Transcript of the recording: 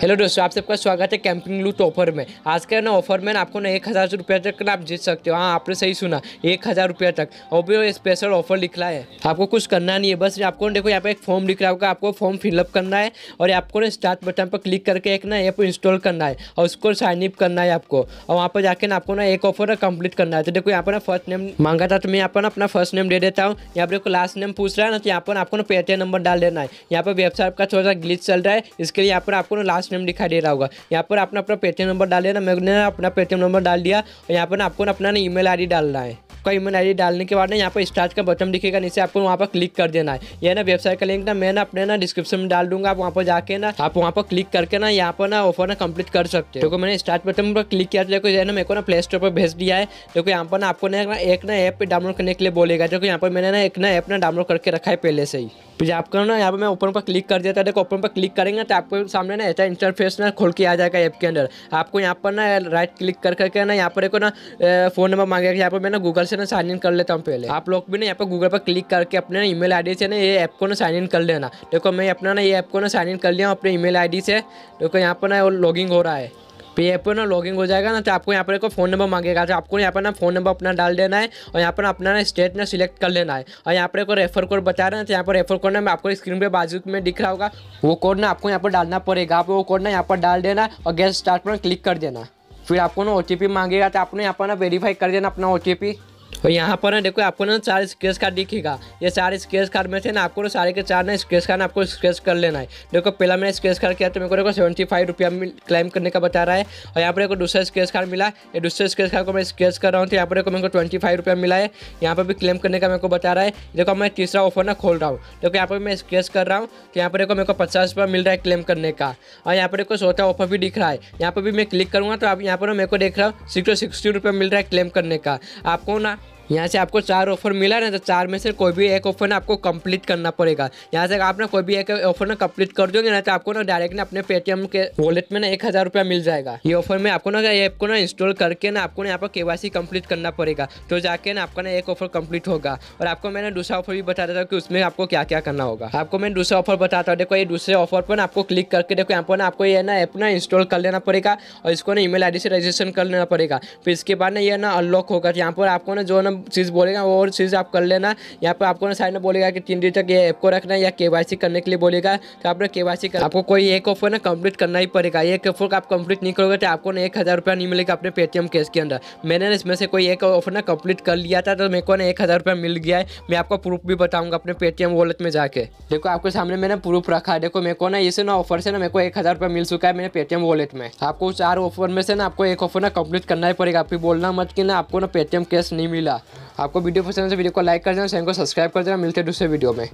hello दोस्तों आप सबका स्वागत है कैंपिंग लूट ऑफर में आज का ना ऑफर में आपको ना एक हज़ार रुपये तक ना आप जीत सकते हो हाँ आपने सही सुना एक हज़ार रुपये तक और भी स्पेशल ऑफर रहा है आपको कुछ करना नहीं है बस आपको देखो यहाँ पे एक फॉर्म लिख रहा होगा आपको फॉर्म फिलअप करना है और आपको ना स्टार्ट बटन पर क्लिक करके एक ना ऐप इंस्टॉल करना है और उसको साइन अप करना है आपको और वहाँ पर जाकर ना आपको ना एक ऑफर कंप्लीट करना है तो देखो यहाँ पर ना फर्स्ट नेम मांगा था तो मैं यहाँ पर अपना फर्स्ट नेम दे देता हूँ यहाँ पर देखो लास्ट नेम पूछ रहा है ना तो यहाँ पर आपको ना पेटीएम नंबर डाल देना है यहाँ पर वेबसाइट का थोड़ा सा ग्लिच चल रहा है इसके लिए यहाँ पर आपको ना लास्ट लास्ट नेम दिखाई दे रहा होगा यहाँ पर आपने अपना पेटीएम नंबर डाल दिया ना मैंने अपना पेटीएम नंबर डाल दिया और यहाँ पर आपको अपना ईमेल आई डालना है आपका ईमेल आई डालने के बाद ना यहाँ पर स्टार्ट का बटन दिखेगा नीचे आपको वहाँ पर क्लिक कर देना है यह ना वेबसाइट का लिंक ना मैं ना अपने ना डिस्क्रिप्शन में डाल दूंगा आप वहाँ पर जाके ना आप वहाँ पर क्लिक करके ना यहाँ पर ना ऑफर ना कंप्लीट कर सकते हो मैंने स्टार्ट बटन पर क्लिक किया देखो जो ना मेरे को ना प्ले स्टोर पर भेज दिया है देखो यहाँ पर ना आपको ना एक ना ऐप डाउनलोड करने के लिए बोलेगा देखो यहाँ पर मैंने ना एक ना ऐप ना डाउनलोड करके रखा है पहले से ही फिर आपको ना यहाँ पर मैं ओपन पर क्लिक कर देता देखो ओपन पर क्लिक करेंगे तो आपको सामने ना ऐसा इंटरफेस ना खोल के आ जाएगा ऐप के अंदर आपको यहाँ पर ना राइट क्लिक कर करके ना यहाँ पर एक ना फोन नंबर मांगेगा यहाँ पर मैं ना गूगल से ना साइन इन कर लेता हूँ पहले आप लोग भी ना यहाँ पर गूगल पर क्लिक करके अपने ना ईमेल आईडी से ना ये ऐप को ना साइन इन कर लेना देखो मैं अपना ना ये ऐप को ना साइन इन कर लिया हूँ अपने ईमेल आईडी से देखो यहाँ पर ना लॉगिंग हो रहा है पे तो ऐप पर ना लॉगिंग हो जाएगा ना तो आपको यहाँ पर एक फोन नंबर मांगेगा तो आपको यहाँ पर ना फोन नंबर अपना डाल देना है और यहाँ पर अपना ना स्टेट ना सिलेक्ट कर लेना है और यहाँ पर एक रेफर कोड बता रहे हैं तो यहाँ पर रेफर कोड ना आपको स्क्रीन पे बाजू में दिख रहा होगा वो कोड ना आपको यहाँ पर डालना पड़ेगा आप वो कोड ना यहाँ पर डाल देना और गैस स्टार्ट पर क्लिक कर देना फिर आपको ना ओ मांगेगा तो आपने यहाँ पर ना वेरीफाई कर देना अपना ओ और तो यहाँ पर ना देखो आपको ना चार स्क्रेच कार्ड दिखेगा ये चार स्क्रेच कार्ड में से ना आपको ना सारे के चार ना स्क्रेच कार्ड आपको स्क्रेच कर लेना है देखो पहला मैंने स्क्रेच कार्ड किया तो मेरे को देखो सेवेंटी फाइव रुपया क्लेम करने का बता रहा है और यहाँ पर एक दूसरा स्क्रेच कार्ड मिला ये दूसरे स्क्रेच कार्ड को मैं स्क्रेच कर रहा हूँ तो यहाँ पर मेरे को ट्वेंटी फाइव रुपया मिला है यहाँ पर भी क्लेम करने का मेरे को बता रहा है देखो मैं तीसरा ऑफर ना खोल रहा हूँ देखो यहाँ पर मैं स्क्रेच कर रहा हूँ तो यहाँ पर मेरे को पचास रुपया मिल रहा है क्लेम करने का और यहाँ पर देखो चौथा ऑफर भी दिख रहा है यहाँ पर भी मैं क्लिक करूँगा तो आप यहाँ पर मेरे को देख रहा हूँ सिक्स सिक्सटी रुपया मिल रहा है क्लेम करने का आपको ना यहाँ से आपको चार ऑफर मिला ना तो चार में से कोई भी एक ऑफर ना आपको कंप्लीट करना पड़ेगा यहाँ से आप ना कोई भी एक ऑफर ना कंप्लीट कर दोगे ना तो आपको ना डायरेक्ट ना अपने पेटीएम के वॉलेट में ना एक हज़ार रुपया मिल जाएगा ये ऑफर में आपको ना ऐप को ना इंस्टॉल करके ना आपको ना यहाँ पर सी कंप्लीट करना पड़ेगा तो जाके ना आपका ना एक ऑफर कंप्लीट होगा और आपको मैंने दूसरा ऑफर भी बता देता हूँ कि उसमें आपको क्या क्या करना होगा आपको मैं दूसरा ऑफर बताता हूँ देखो ये दूसरे ऑफर पर आपको क्लिक करके देखो यहाँ पर ना आपको ये ना ऐप ना इंस्टॉल कर लेना पड़ेगा और इसको ना आई डी से रजिस्ट्रेशन कर लेना पड़ेगा फिर इसके बाद ना ये ना अनलॉक होगा तो यहाँ पर आपको ना जो ना चीज़ बोलेगा वो और चीज़ आप कर लेना यहाँ पर आपको ना साइड में बोलेगा कि तीन दिन तक ये ऐप को रखना या के करने के लिए बोलेगा तो आपने के वाई आपको कोई एक ऑफर ना कंप्लीट करना ही पड़ेगा एक ऑफर आप कंप्लीट नहीं करोगे तो आपको ना एक हज़ार रुपया नहीं मिलेगा अपने पेटीएम कैश के अंदर मैंने इसमें से कोई एक ऑफर ना कंप्लीट कर लिया था तो मेरे को ना एक हज़ार रुपया मिल गया है मैं आपको प्रूफ भी बताऊंगा अपने पेटीएम वॉलेट में जाके देखो आपके सामने मैंने प्रूफ रखा है देखो मेरे को ना इसे ना ऑफर से ना मेरे को एक हज़ार रुपया मिल चुका है मेरे पेटीएम वॉलेट में आपको चार ऑफर में से ना आपको एक ऑफर ना कंप्लीट करना ही पड़ेगा फिर बोलना मत कि ना आपको ना पेटीएम कैश नहीं मिला आपको वीडियो पसंद है तो वीडियो को लाइक कर देना चैनल को सब्सक्राइब कर देना मिलते हैं दूसरे वीडियो में